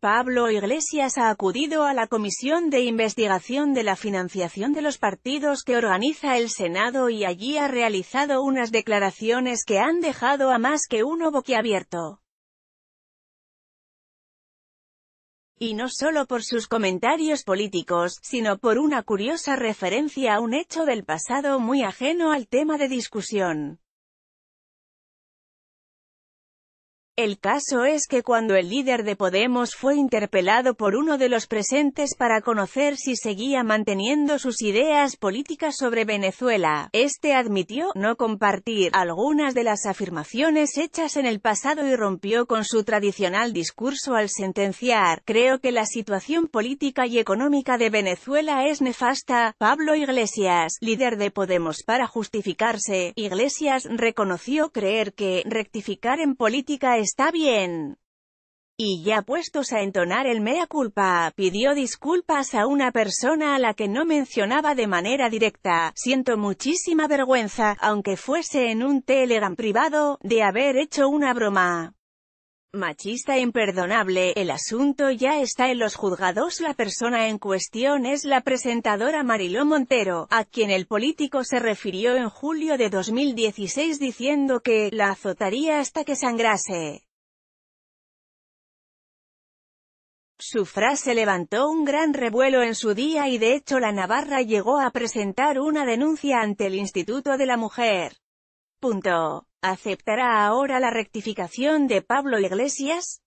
Pablo Iglesias ha acudido a la Comisión de Investigación de la Financiación de los Partidos que organiza el Senado y allí ha realizado unas declaraciones que han dejado a más que uno boquiabierto. Y no solo por sus comentarios políticos, sino por una curiosa referencia a un hecho del pasado muy ajeno al tema de discusión. El caso es que cuando el líder de Podemos fue interpelado por uno de los presentes para conocer si seguía manteniendo sus ideas políticas sobre Venezuela, este admitió no compartir algunas de las afirmaciones hechas en el pasado y rompió con su tradicional discurso al sentenciar, creo que la situación política y económica de Venezuela es nefasta, Pablo Iglesias, líder de Podemos para justificarse, Iglesias reconoció creer que rectificar en política es está bien. Y ya puestos a entonar el mea culpa, pidió disculpas a una persona a la que no mencionaba de manera directa. Siento muchísima vergüenza, aunque fuese en un telegram privado, de haber hecho una broma. Machista e imperdonable, el asunto ya está en los juzgados. La persona en cuestión es la presentadora Mariló Montero, a quien el político se refirió en julio de 2016 diciendo que la azotaría hasta que sangrase. Su frase levantó un gran revuelo en su día y de hecho la Navarra llegó a presentar una denuncia ante el Instituto de la Mujer. Punto. ¿Aceptará ahora la rectificación de Pablo Iglesias?